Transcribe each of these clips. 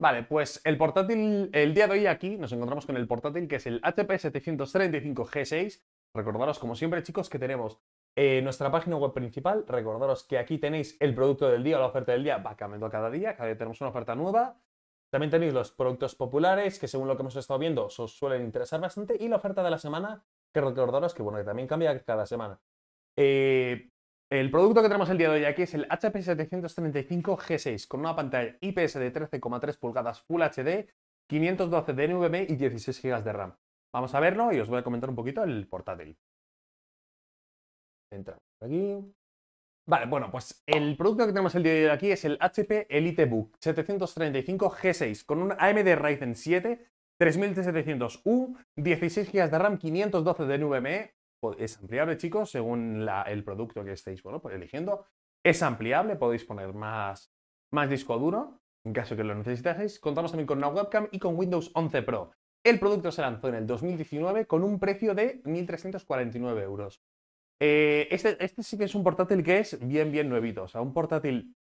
Vale, pues el portátil, el día de hoy aquí nos encontramos con el portátil que es el HP 735 G6. Recordaros, como siempre, chicos, que tenemos eh, nuestra página web principal. Recordaros que aquí tenéis el producto del día la oferta del día, va cambiando cada día, cada día tenemos una oferta nueva. También tenéis los productos populares, que según lo que hemos estado viendo, os suelen interesar bastante. Y la oferta de la semana, que recordaros que, bueno, que también cambia cada semana. Eh, el producto que tenemos el día de hoy aquí es el HP 735 G6 con una pantalla IPS de 13,3 pulgadas Full HD, 512 de NVMe y 16 GB de RAM. Vamos a verlo y os voy a comentar un poquito el portátil. Entra aquí. Vale, bueno, pues el producto que tenemos el día de hoy aquí es el HP EliteBook 735 G6 con un AMD Ryzen 7 3700U, 16 GB de RAM, 512 de NVMe, es ampliable, chicos, según el producto que estéis bueno, pues, eligiendo. Es ampliable, podéis poner más, más disco duro en caso que lo necesitéis. Contamos también con una webcam y con Windows 11 Pro. El producto se lanzó en el 2019 con un precio de 1.349 euros. Eh, este, este, sí que es un portátil que es bien, bien nuevito. O sea, un portátil,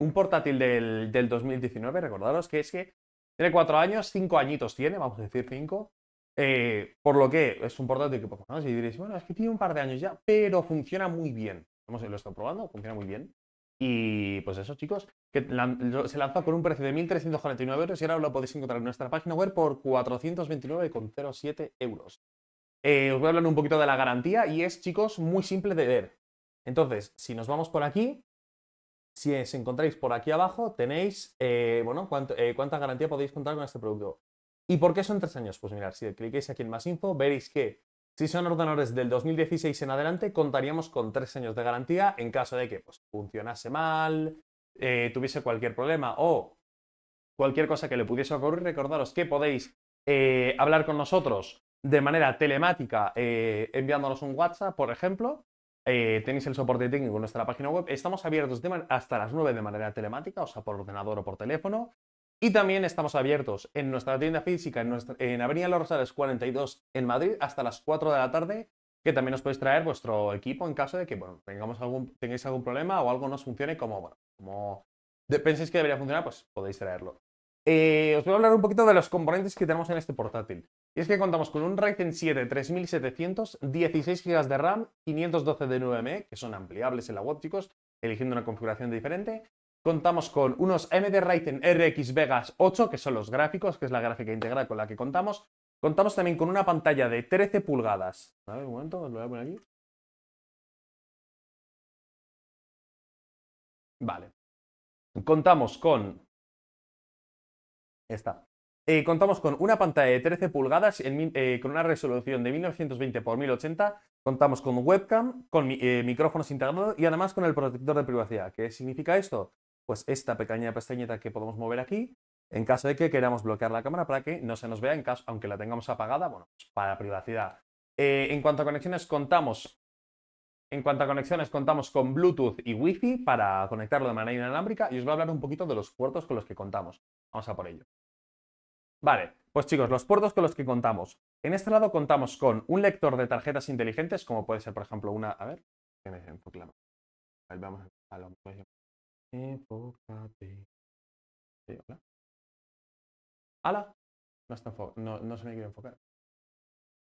un portátil del, del 2019, recordaros que es que tiene 4 años, 5 añitos tiene, vamos a decir 5. Eh, por lo que es un portátil que pues, y diréis, bueno, es que tiene un par de años ya, pero funciona muy bien. Hemos, lo estado probando, funciona muy bien. Y pues eso, chicos, que se lanzó con un precio de 1.349 euros y ahora lo podéis encontrar en nuestra página web por 429,07 euros. Eh, os voy a hablar un poquito de la garantía y es, chicos, muy simple de ver. Entonces, si nos vamos por aquí, si os encontráis por aquí abajo, tenéis, eh, bueno, cuánta garantía podéis contar con este producto. ¿Y por qué son tres años? Pues mirar, si clicáis aquí en más info, veréis que si son ordenadores del 2016 en adelante, contaríamos con tres años de garantía en caso de que pues, funcionase mal, eh, tuviese cualquier problema o cualquier cosa que le pudiese ocurrir. Recordaros que podéis eh, hablar con nosotros de manera telemática eh, enviándonos un WhatsApp, por ejemplo. tenéis el soporte técnico en nuestra página web. Estamos abiertos hasta las 9 de manera telemática, o sea, por ordenador o por teléfono. Y también estamos abiertos en nuestra tienda física, en, nuestra, en Avenida Los Rosales 42 en Madrid, hasta las 4 de la tarde, que también os podéis traer vuestro equipo en caso de que tengamos algún, tengáis algún problema o algo no funcione como, bueno, como penséis que debería funcionar, pues podéis traerlo. Eh, os voy a hablar un poquito de los componentes que tenemos en este portátil. Y es que contamos con un Ryzen 7 3700, 16 GB de RAM, 512 de 9M, que son ampliables en la web, eligiendo una configuración diferente, contamos con unos AMD Ryzen RX Vegas 8, que son los gráficos, que es la gráfica integral con la que contamos. Contamos también con una pantalla de 13 pulgadas. A ver, un momento, lo voy a poner aquí. Vale. Contamos con... Esta. Eh, contamos con una pantalla de 13 pulgadas eh, con una resolución de 1920x1080. Contamos con webcam, con eh, micrófonos integrados y además con el protector de privacidad. ¿Qué significa esto? pues esta pequeña pestañita que podemos mover aquí, en caso de que queramos bloquear la cámara para que no se nos vea, en caso, aunque la tengamos apagada, bueno, pues, para privacidad. Eh, en cuanto a conexiones, contamos. En cuanto a conexiones, contamos con Bluetooth y Wi-Fi para conectarlo de manera inalámbrica y os voy a hablar un poquito de los puertos con los que contamos. Vamos a por ello. Vale, pues chicos, los puertos con los que contamos. En este lado contamos con un lector de tarjetas inteligentes, como puede ser, por ejemplo, una... A ver, Vamos a Enfócate. hola. ¡Hala! No, está no, no se me quiere enfocar.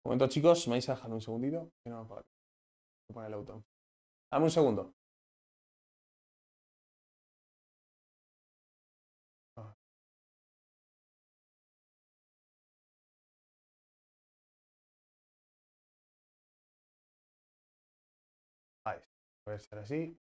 Un momento, chicos, me vais a dejar un segundito que no me Voy a poner el auto. Dame un segundo. Ah. Ahí, puede ser así.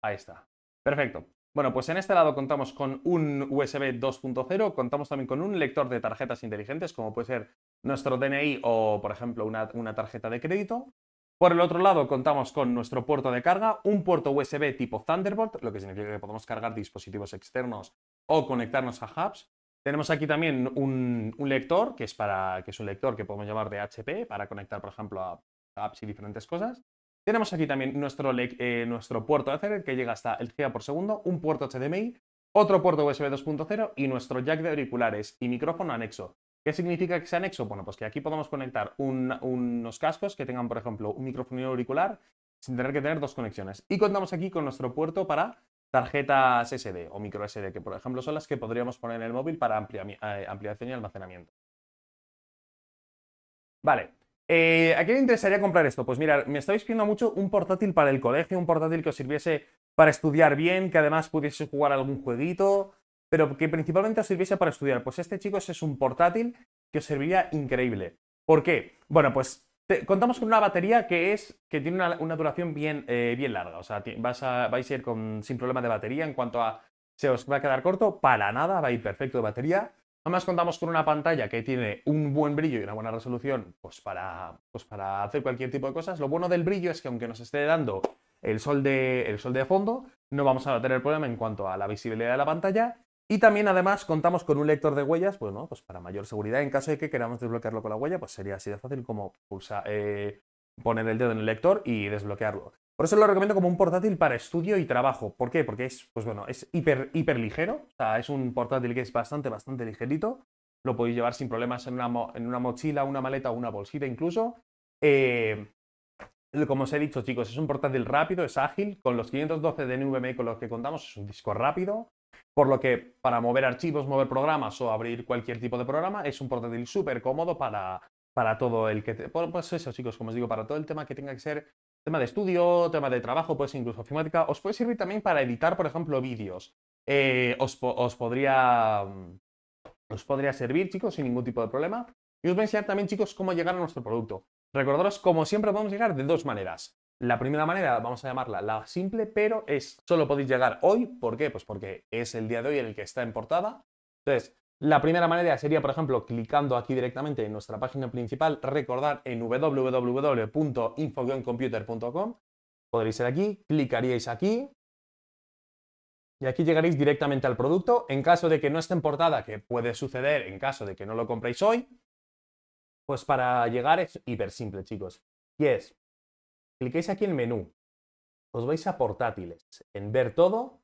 Ahí está. Perfecto. Bueno, pues en este lado contamos con un USB 2.0, contamos también con un lector de tarjetas inteligentes, como puede ser nuestro DNI o, por ejemplo, una, tarjeta de crédito. Por el otro lado, contamos con nuestro puerto de carga, un puerto USB tipo Thunderbolt, lo que significa que podemos cargar dispositivos externos o conectarnos a hubs. Tenemos aquí también un, lector, que es, para, que es un lector que podemos llamar de HP, para conectar, por ejemplo, a apps y diferentes cosas. Tenemos aquí también nuestro, eh, nuestro puerto Ethernet que llega hasta el GB por segundo, un puerto HDMI, otro puerto USB 2.0 y nuestro jack de auriculares y micrófono anexo. ¿Qué significa que sea anexo? Bueno, pues que aquí podemos conectar unos cascos que tengan, por ejemplo, un micrófono y auricular sin tener que tener dos conexiones. Y contamos aquí con nuestro puerto para tarjetas SD o micro SD, que por ejemplo son las que podríamos poner en el móvil para eh, ampliación y almacenamiento. Vale, eh, ¿A quién le interesaría comprar esto? Pues mirar, me estáis pidiendo mucho un portátil para el colegio, un portátil que os sirviese para estudiar bien, que además pudiese jugar algún jueguito, pero que principalmente os sirviese para estudiar. Pues este, chicos, es un portátil que os serviría increíble. ¿Por qué? Bueno, pues contamos con una batería que es que tiene una, duración bien, eh, bien larga. O sea, vais a ir sin problema de batería en cuanto a se os va a quedar corto. Para nada, va a ir perfecto de batería. Además contamos con una pantalla que tiene un buen brillo y una buena resolución pues para, pues para hacer cualquier tipo de cosas. Lo bueno del brillo es que aunque nos esté dando el sol, de, el sol de fondo, no vamos a tener problema en cuanto a la visibilidad de la pantalla. Y también además contamos con un lector de huellas, pues, ¿no? pues para mayor seguridad. En caso de que queramos desbloquearlo con la huella, pues sería así de fácil como pulsar, eh, poner el dedo en el lector y desbloquearlo. Por eso lo recomiendo como un portátil para estudio y trabajo. ¿Por qué? Porque es, pues bueno, es hiper, hiper ligero. O sea, es un portátil que es bastante, bastante ligerito. Lo podéis llevar sin problemas en una, en una mochila, una maleta o una bolsita incluso. Eh, como os he dicho, chicos, es un portátil rápido, es ágil. Con los 512 de NVMe con los que contamos, es un disco rápido. Por lo que para mover archivos, mover programas o abrir cualquier tipo de programa, es un portátil súper cómodo para, para todo el que... Pues eso, chicos, como os digo, para todo el tema que tenga que ser tema de estudio, tema de trabajo, pues incluso ofimática. Os puede servir también para editar, por ejemplo, vídeos. Eh, os, podría, mm, os podría servir, chicos, sin ningún tipo de problema. Y os voy a enseñar también, chicos, cómo llegar a nuestro producto. Recordaros, como siempre, podemos llegar de dos maneras. La primera manera, vamos a llamarla la simple, pero es solo podéis llegar hoy. ¿Por qué? Pues porque es el día de hoy en el que está en portada. Entonces, la primera manera sería, por ejemplo, clicando aquí directamente en nuestra página principal, recordar en www.infogoncomputer.com, Podréis ir aquí, clicaríais aquí, y aquí llegaréis directamente al producto. En caso de que no esté en portada, que puede suceder en caso de que no lo compréis hoy, pues para llegar es hiper simple, chicos. Y es, Clicáis aquí en menú, os vais a portátiles, en ver todo,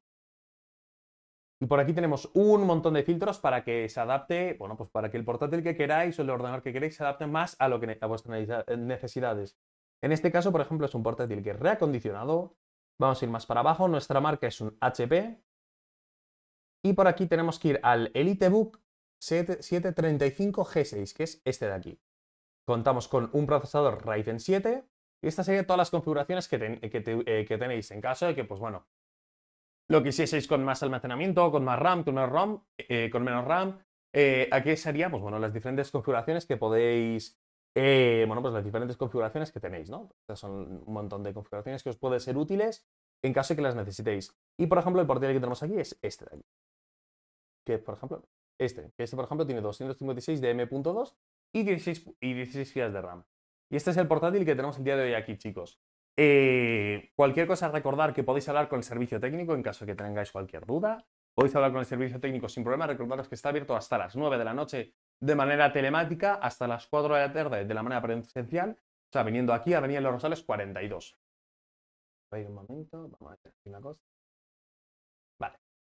y por aquí tenemos un montón de filtros para que se adapte, bueno, pues para que el portátil que queráis o el ordenador que queráis se adapte más a, lo que, a vuestras eh, necesidades. En este caso, por ejemplo, es un portátil que es reacondicionado. Vamos a ir más para abajo. Nuestra marca es un HP. Y por aquí tenemos que ir al EliteBook 735G6, que es este de aquí. Contamos con un procesador Ryzen 7. Y estas serían todas las configuraciones que, eh, que tenéis en caso de que, pues bueno, lo que hicieseis con más almacenamiento, con más RAM, con menos ROM, eh, con menos RAM. Eh, ¿a qué seríamos? Pues, bueno, las diferentes configuraciones que podéis, eh, bueno, pues las diferentes configuraciones que tenéis, ¿no? Estas son un montón de configuraciones que os pueden ser útiles en caso de que las necesitéis. Y por ejemplo, el portátil que tenemos aquí es este de aquí. Que por ejemplo, este. Que este, por ejemplo, tiene 256 de M.2 y 16, y 16 GB de RAM. Y este es el portátil que tenemos el día de hoy aquí, chicos. Eh, cualquier cosa, recordar que podéis hablar con el servicio técnico en caso de que tengáis cualquier duda. Podéis hablar con el servicio técnico sin problema. Recordaros que está abierto hasta las 9 de la noche de manera telemática, hasta las 4 de la tarde de la manera presencial. O sea, viniendo aquí, a Avenida Los Rosales 42. Un momento, vamos a hacer una cosa.